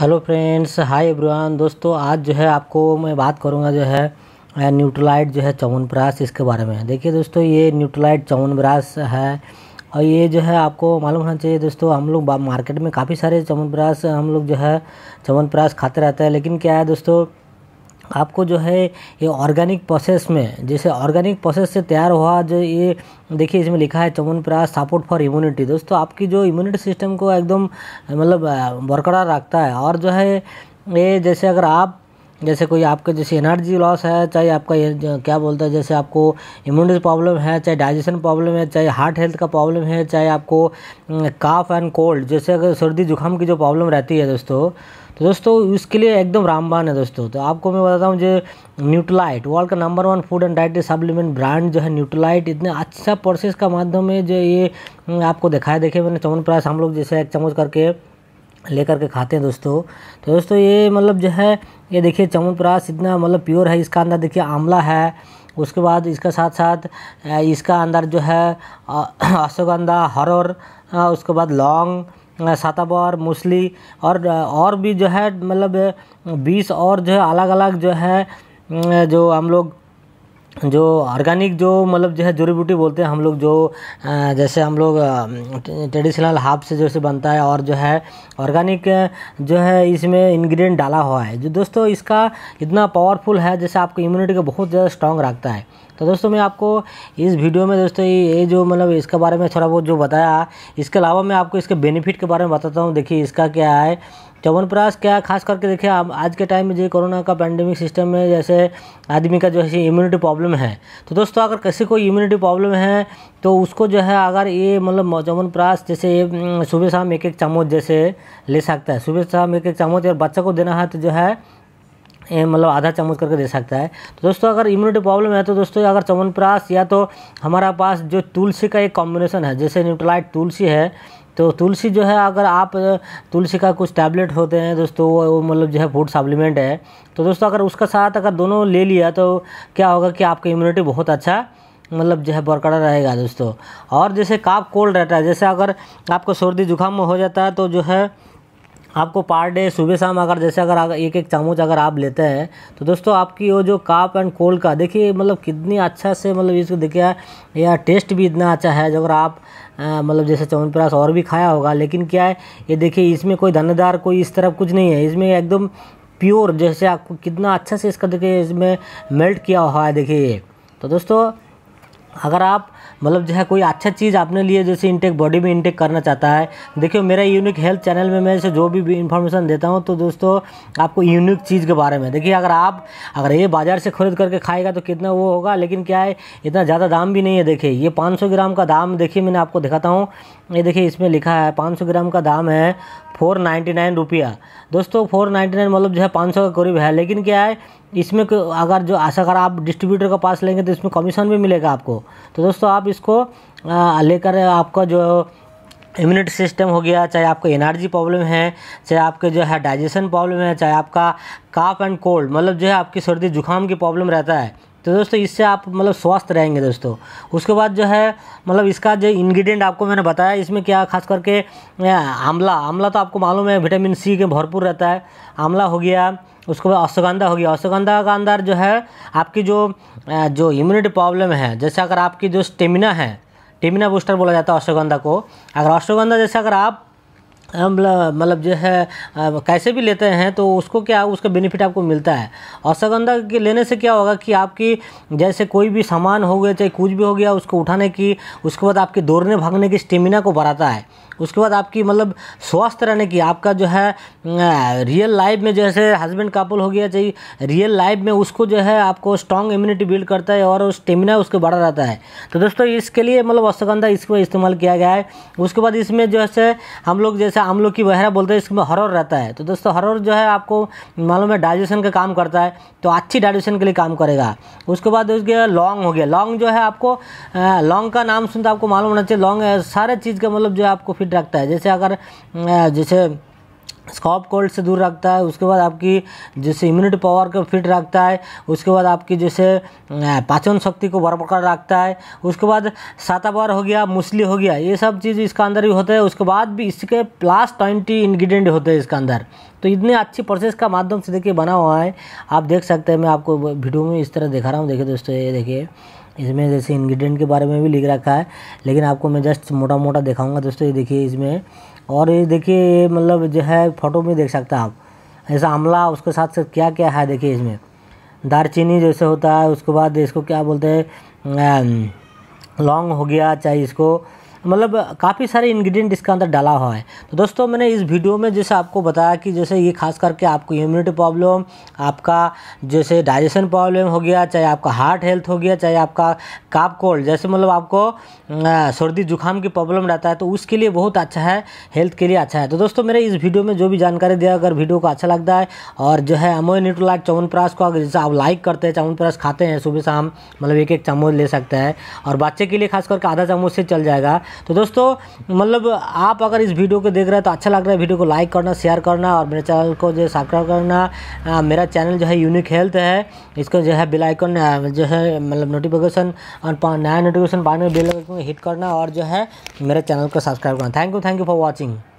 hello friends hi everyone दोस्तों आज जो है आपको मैं बात करूंगा जो है न्यूट्रलाइट जो है चवनप्राश इसके बारे में देखिए दोस्तों ये न्यूट्रलाइट चवनप्राश है और ये जो है आपको मालूम होना चाहिए दोस्तों हम लोग मार्केट में काफ़ी सारे चवनप्राश हम लोग जो है चवनप्राश खाते रहते हैं लेकिन क्या है दोस्तों आपको जो है ये ऑर्गेनिक प्रोसेस में जैसे ऑर्गेनिक प्रोसेस से तैयार हुआ जो ये देखिए इसमें लिखा है चमनप्राश सपोर्ट फॉर इम्यूनिटी दोस्तों आपकी जो इम्यूनिटी सिस्टम को एकदम मतलब बरकरार रखता है और जो है ये जैसे अगर आप जैसे कोई आपका जैसे एनर्जी लॉस है चाहे आपका क्या बोलता है जैसे आपको इम्यूनिटी प्रॉब्लम है चाहे डाइजेशन प्रॉब्लम है चाहे हार्ट हेल्थ का प्रॉब्लम है चाहे आपको काफ एंड कोल्ड जैसे अगर सर्दी जुकाम की जो प्रॉब्लम रहती है दोस्तों तो दोस्तों उसके लिए एकदम रामबान है दोस्तों तो आपको मैं बताता हूँ जो न्यूट्लाइट वर्ल्ड का number one food and diet supplement brand जो है न्यूट्लाइट इतने अच्छा प्रोसेस का माध्यम है जो ये हम्म, आपको दिखाया देखे मैंने चमन प्राइस हम लोग जैसे एक चम्मच करके लेकर के खाते हैं दोस्तों तो दोस्तों ये मतलब जो है ये देखिए चमनप्राश इतना मतलब प्योर है इसका अंदर देखिए आंवला है उसके बाद इसका साथ साथ इसका अंदर जो है अश्वगंधा हरर उसके बाद लौंग सातावर मूसली और और भी जो है मतलब बीस और जो है अलग अलग जो है जो हम लोग जो ऑर्गेनिक जो मतलब जो है जड़ी बूटी बोलते हैं हम लोग जो जैसे हम लोग ट्रेडिशनल हाफ से जैसे बनता है और जो है ऑर्गेनिक जो है इसमें इंग्रेडिएंट डाला हुआ है जो दोस्तों इसका इतना पावरफुल है जैसे आपको इम्यूनिटी को बहुत ज़्यादा स्ट्रांग रखता है तो दोस्तों मैं आपको इस वीडियो में दोस्तों ये जो मतलब इसके बारे में थोड़ा बहुत जो बताया इसके अलावा मैं आपको इसके बेनिफिट के बारे में बताता हूँ देखिए इसका क्या है चवनप्रास क्या खास करके देखिए आप आज के टाइम में जो कोरोना का पैंडेमिक सिस्टम में जैसे आदमी का जो है इम्यूनिटी प्रॉब्लम है तो दोस्तों अगर किसी को इम्यूनिटी प्रॉब्लम है तो उसको जो है अगर ये मतलब चवनप्रास जैसे ये सुबह शाम एक एक चम्मच जैसे ले सकता है सुबह शाम एक एक चम्मच और बच्चा को देना है तो जो है ये मतलब आधा चम्मच करके दे सकता है तो दोस्तों अगर इम्यूनिटी प्रॉब्लम है तो दोस्तों अगर चवनप्राश या तो हमारा पास जो तुलसी का एक कॉम्बिनेशन है जैसे न्यूट्रलाइट तुलसी है तो तुलसी जो है अगर आप तुलसी का कुछ टैबलेट होते हैं दोस्तों वो मतलब जो है फूड सप्लीमेंट है तो दोस्तों अगर उसका साथ अगर दोनों ले लिया तो क्या होगा कि आपकी इम्यूनिटी बहुत अच्छा मतलब जो है बरकरार रहेगा दोस्तों और जैसे काप कोल्ड रहता है जैसे अगर आपको सर्दी जुकाम हो जाता है तो जो है आपको पार डे सुबह शाम अगर जैसे अगर एक एक चामच अगर आप लेते हैं तो दोस्तों आपकी वो जो काप एंड कोल्ड का देखिए मतलब कितनी अच्छा से मतलब इसको देखिए यह टेस्ट भी इतना अच्छा है जो अगर आप मतलब जैसे च्यवनप्राश और भी खाया होगा लेकिन क्या है ये देखिए इसमें कोई धनदार कोई इस तरफ कुछ नहीं है इसमें एकदम प्योर जैसे आपको कितना अच्छा से इसका देखिए इसमें मेल्ट किया हुआ है देखिए तो दोस्तों अगर आप मतलब जो है कोई अच्छा चीज़ आपने लिए जैसे इंटेक बॉडी में इंटेक करना चाहता है देखियो मेरा यूनिक हेल्थ चैनल में मैं जैसे जो भी इन्फॉर्मेशन देता हूँ तो दोस्तों आपको यूनिक चीज़ के बारे में देखिए अगर आप अगर ये बाज़ार से खरीद करके खाएगा तो कितना वो होगा लेकिन क्या है इतना ज़्यादा दाम भी नहीं है देखिए ये पाँच ग्राम का दाम देखिए मैंने आपको दिखाता हूँ ये देखिए इसमें लिखा है पाँच ग्राम का दाम है फोर नाइन्टी नाइन रुपया दोस्तों फोर नाइन्टी नाइन मतलब जो है पाँच सौ के करीब है लेकिन क्या है इसमें अगर जो अगर आप डिस्ट्रीब्यूटर के पास लेंगे तो इसमें कमीशन भी मिलेगा आपको तो दोस्तों आप इसको लेकर आपका जो इम्यूनिटी सिस्टम हो गया चाहे आपको एनर्जी प्रॉब्लम है चाहे आपके जो है डाइजेशन प्रॉब्लम है चाहे आपका काफ एंड कोल्ड मतलब जो है आपकी सर्दी जुकाम की प्रॉब्लम रहता है तो दोस्तों इससे आप मतलब स्वस्थ रहेंगे दोस्तों उसके बाद जो है मतलब इसका जो इंग्रेडिएंट आपको मैंने बताया इसमें क्या खास करके आंवला आंवला तो आपको मालूम है विटामिन सी के भरपूर रहता है आंवला हो गया उसके बाद अश्वगंधा हो गया अश्वगंधा का अंदर जो है आपकी जो जो इम्यूनिटी प्रॉब्लम है जैसे अगर आपकी जो स्टेमिना है टेमिना बूस्टर बोला जाता है अश्वगंधा को अगर अश्वगंधा जैसे अगर आप हम मतलब जो है कैसे भी लेते हैं तो उसको क्या उसका बेनिफिट आपको मिलता है अश्वगंधा के लेने से क्या होगा कि आपकी जैसे कोई भी सामान हो गया चाहे कुछ भी हो गया उसको उठाने की उसके बाद आपके दौड़ने भागने की स्टेमिना को बढ़ाता है उसके बाद आपकी मतलब स्वस्थ रहने की आपका जो है रियल लाइफ में जैसे हस्बैंड कपल हो गया चाहिए रियल लाइफ में उसको जो है आपको स्ट्रांग इम्यूनिटी बिल्ड करता है और स्टेमिना उसको बढ़ा रहता है तो दोस्तों इसके लिए मतलब अश्वगंधा इसमें इस्तेमाल किया गया है उसके बाद इसमें जैसे हम लोग जैसे जैसे हम लोग की बहरा बोलते हैं इसमें हरर रहता है तो दोस्तों हरर जो है आपको मालूम है डाइजेशन का काम करता है तो अच्छी डाइजेशन के लिए काम करेगा उसके बाद उसके लॉन्ग हो गया लॉन्ग जो है आपको लॉन्ग का नाम सुनते आपको मालूम होना चाहिए लॉन्ग सारे चीज़ का मतलब जो है आपको फिट रखता है जैसे अगर जैसे स्कॉप कोल्ड से दूर रखता है उसके बाद आपकी जैसे इम्यूनिटी पावर को फिट रखता है उसके बाद आपकी जैसे पाचन शक्ति को बरकरार रखता है उसके बाद साताबार हो गया मुसली हो गया ये सब चीज़ इसका अंदर भी होता है उसके बाद भी इसके प्लस ट्वेंटी इन्ग्रीडियंट होते हैं इसके अंदर तो इतने अच्छी प्रोसेस का माध्यम से देखिए बना हुआ है आप देख सकते हैं मैं आपको वीडियो में इस तरह दिखा रहा हूँ देखिए दोस्तों ये देखिए इसमें जैसे इन्ग्रीडियंट के बारे में भी लिख रखा है लेकिन आपको मैं जस्ट मोटा मोटा दिखाऊंगा दोस्तों ये देखिए इसमें और ये देखिए ये मतलब जो है फ़ोटो में देख सकते हैं आप ऐसा आमला उसके साथ साथ क्या क्या है देखिए इसमें दारचीनी जैसे होता है उसके बाद इसको क्या बोलते हैं लौंग हो गया चाहे इसको मतलब काफ़ी सारे इंग्रेडिएंट इसके अंदर डाला हुआ है तो दोस्तों मैंने इस वीडियो में जैसे आपको बताया कि जैसे ये खास करके आपको इम्यूनिटी प्रॉब्लम आपका जैसे डाइजेशन प्रॉब्लम हो गया चाहे आपका हार्ट हेल्थ हो गया चाहे आपका काप कोल्ड जैसे मतलब आपको सर्दी जुकाम की प्रॉब्लम रहता है तो उसके लिए बहुत अच्छा है हेल्थ के लिए अच्छा है तो दोस्तों मेरे इस वीडियो में जो भी जानकारी दिया अगर वीडियो को अच्छा लगता है और जो है अमोय न्यूट्रोलाइट प्रास को अगर जैसे आप लाइक करते हैं प्रास खाते हैं सुबह शाम मतलब एक एक चम्मच ले सकते हैं और बच्चे के लिए खास करके आधा चम्मच से चल जाएगा तो दोस्तों मतलब आप अगर इस वीडियो को देख रहे हैं तो अच्छा लग रहा है वीडियो को लाइक करना शेयर करना और मेरे चैनल को जो सब्सक्राइब करना आ, मेरा चैनल जो है यूनिक हेल्थ है इसको जो है बिलाइकन जो है मतलब नोटिफिकेशन और नया नोटिफिकेशन पाने में बिल हिट करना और जो है मेरे चैनल को सब्सक्राइब करना thank you thank you for watching